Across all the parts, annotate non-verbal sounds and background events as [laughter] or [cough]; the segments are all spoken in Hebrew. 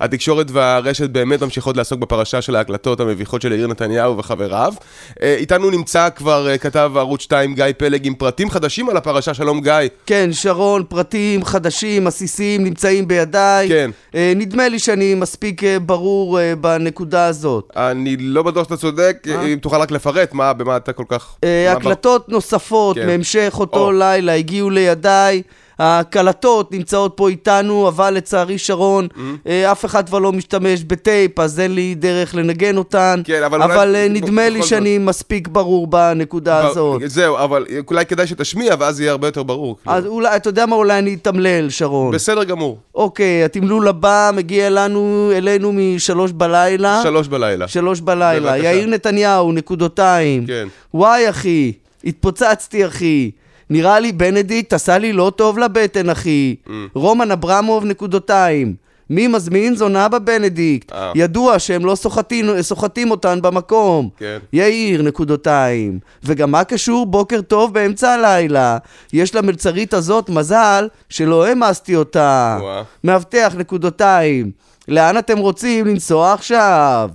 התקשורת והרשת באמת ממשיכות לעסוק בפרשה של ההקלטות המביכות של יאיר נתניהו וחבריו. אה, איתנו נמצא כבר אה, כתב ערוץ 2 גיא פלג עם פרטים חדשים על הפרשה, שלום גיא. כן, שרון, פרטים חדשים, עסיסיים, נמצאים בידיי. כן. אה, נדמה לי שאני מספיק אה, ברור אה, בנקודה הזאת. אני לא בטוח שאתה צודק, אה? אם תוכל רק לפרט מה, במה אתה כל כך... אה, הקלטות בר... נוספות כן. מהמשך אותו או. לילה הגיעו לידיי. הקלטות נמצאות פה איתנו, אבל לצערי, שרון, mm-hmm. אה, אף אחד כבר לא משתמש בטייפ, אז אין לי דרך לנגן אותן. כן, אבל, אבל אולי... אה, נדמה לי שאני זאת. מספיק ברור בנקודה ב... הזאת. זהו, אבל אולי כדאי שתשמיע, ואז יהיה הרבה יותר ברור. כאילו. אז כאילו. אולי, אתה יודע מה? אולי אני אתמלל, שרון. בסדר גמור. אוקיי, התמלול הבא מגיע לנו, אלינו משלוש בלילה. שלוש בלילה. שלוש בלילה. בבקשה. יאיר נתניהו, נקודותיים. כן. וואי, אחי, התפוצצתי, אחי. נראה לי בנדיט עשה לי לא טוב לבטן, אחי. Mm. רומן אברמוב נקודותיים. מי מזמין זונה בבנדיקט? אה. ידוע שהם לא סוחטים, סוחטים אותן במקום. כן. יאיר, נקודותיים. וגם מה קשור בוקר טוב באמצע הלילה? יש למלצרית הזאת מזל שלא העמסתי אותה. וואה. מאבטח, נקודותיים. לאן אתם רוצים לנסוע עכשיו?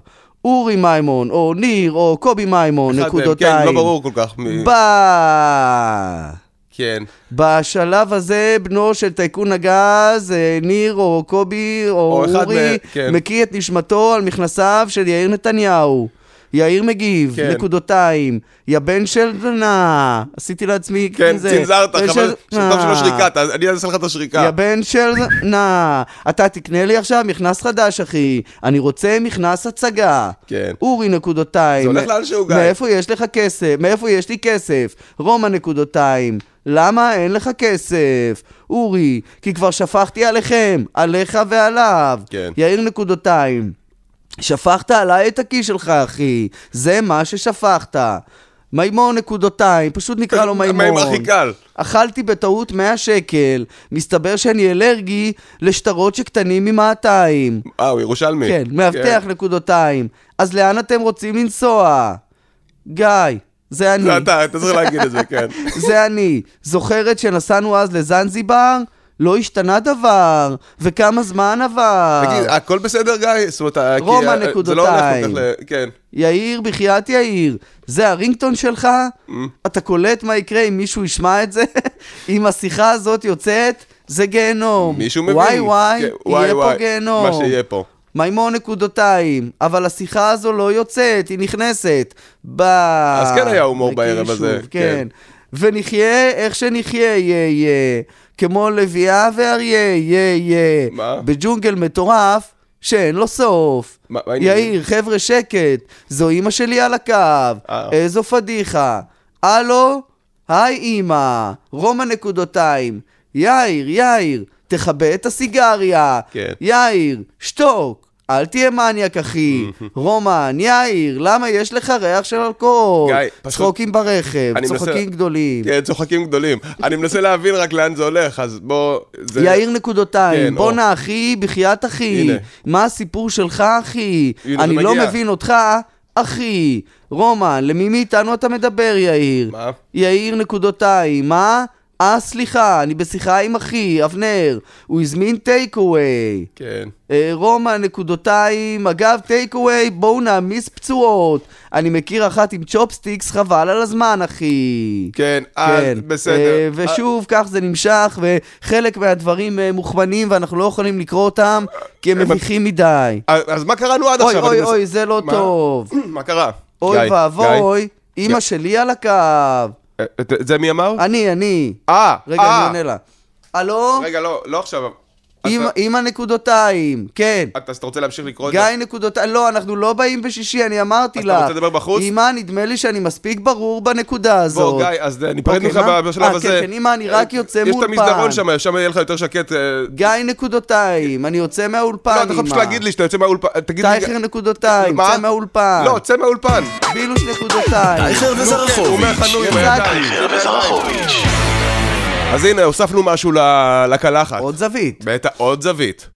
אורי מימון, או ניר, או קובי מימון, נקודותיים. כן, לא ברור כל כך מי... ביי! כן. בשלב הזה, בנו של טייקון הגז, אה, ניר או קובי או, או אורי, כן. מקיא את נשמתו על מכנסיו של יאיר נתניהו. יאיר מגיב, כן. נקודותיים, יא בן של נא, עשיתי לעצמי כזה. כן, זה. צנזרת, חבל, של... שטוב שלא אה. שריקה, אני אעשה לך את השריקה. יא בן של נא, אתה תקנה לי עכשיו מכנס חדש, אחי, אני רוצה מכנס הצגה. כן. אורי נקודותיים. זה הולך לאן שהוא גיא. מאיפה יש לך כסף? מאיפה יש לי כסף? רומא נקודותיים. למה אין לך כסף? אורי, כי כבר שפכתי עליכם, עליך ועליו. כן. יאיר נקודתיים, שפכת עליי את הכיס שלך, אחי. זה מה ששפכת. מימון נקודותיים, פשוט נקרא לו מימון. המימון הכי קל. אכלתי בטעות 100 שקל, מסתבר שאני אלרגי לשטרות שקטנים ממעתיים. אה, הוא ירושלמי. כן, מאבטח כן. נקודותיים. אז לאן אתם רוצים לנסוע? גיא. זה אני. זה אתה, אתה צריך להגיד את זה, כן. [laughs] זה אני. זוכרת שנסענו אז לזנזיבר? לא השתנה דבר, וכמה זמן עבר. תגיד, הכל בסדר, גיא? זאת אומרת, אה, כי... רומא אה, נקודותיים. לא ל... כן. יאיר, בחייאת יאיר, זה הרינגטון שלך? Mm. אתה קולט מה יקרה אם מישהו ישמע את זה? [laughs] אם השיחה הזאת יוצאת, זה גיהנום. מישהו מבין. וואי וואי, כן, יהיה פה גיהנום. מה שיהיה פה. מימון נקודותיים, אבל השיחה הזו לא יוצאת, היא נכנסת. ב... אז כן היה הומור בערב הזה. כן. כן. ונחיה איך שנחיה, יהיה יהיה. כמו לביאה ואריה, יהיה יהיה. מה? בג'ונגל מטורף. שאין לו סוף. מה, מה יאיר, חבר'ה, שקט, זו אימא שלי על הקו, אה. איזו פדיחה. הלו, היי אימא, רומא נקודותיים. יאיר, יאיר, תכבה את הסיגריה. כן. יאיר, שתוק. אל תהיה מניאק, אחי. [laughs] רומן, יאיר, למה יש לך ריח של אלכוהול? גיא, פשוט... צחוקים ברכב, צוחקים מנסה... גדולים. כן, צוחקים גדולים. אני מנסה להבין רק לאן זה הולך, אז בוא... זה... יאיר נקודותיים. כן, בואנה, או... אחי, בחייאת אחי. הנה. מה הסיפור שלך, אחי? הנה, אני לא מגיע. מבין אותך. אחי, רומן, למי מאיתנו אתה מדבר, יאיר? מה? יאיר נקודותיים, מה? אה, סליחה, אני בשיחה עם אחי, אבנר, הוא הזמין טייק אווי. כן. אה, רומא, נקודותיים, אגב, טייק אווי, בואו נעמיס פצועות. אני מכיר אחת עם צ'ופסטיקס, חבל על הזמן, אחי. כן, אה, כן. בסדר. אה, ושוב, אה... כך זה נמשך, וחלק מהדברים אה, מוכוונים, ואנחנו לא יכולים לקרוא אותם, כי הם אה, מביכים אה, מדי. אה, אז מה קראנו עד אוי, עכשיו? אוי, אוי, אוי, זה לא מה? טוב. [clears throat] מה קרה? אוי ואבוי, אימא שלי על הקו. את אה, אה, אה, זה מי אמר? אני, אני. אה, אה. רגע, אני עונה לה. הלו? רגע, לא, לא עכשיו. עם, עם הנקודותיים, כן. אתה, אז אתה רוצה להמשיך לקרוא את זה? גיא נקודותיים, לא, אנחנו לא באים בשישי, אני אמרתי לה. אז אתה רוצה לדבר בחוץ? אימא, נדמה לי שאני מספיק ברור בנקודה הזאת. בוא, גיא, אז אני פרד אוקיי, ממך בשלב אה, הזה. אה, כן, כן, אימא, אני רק אה, יוצא מאולפן. יש את המסדרון שם, שם יהיה לך יותר שקט. אה. גיא נקודותיים, אני יוצא מהאולפן, אימא. לא, אתה יכול פשוט להגיד לי שאתה יוצא מהאולפן, תגיד לי... טייכר נקודותיים, צא מהאולפן. לא, צא מהאולפן. בילוש נקודותיים. טייכר וזרחוביץ'. אז הנה, הוספנו משהו לקלחת. עוד זווית. בטח, עוד זווית.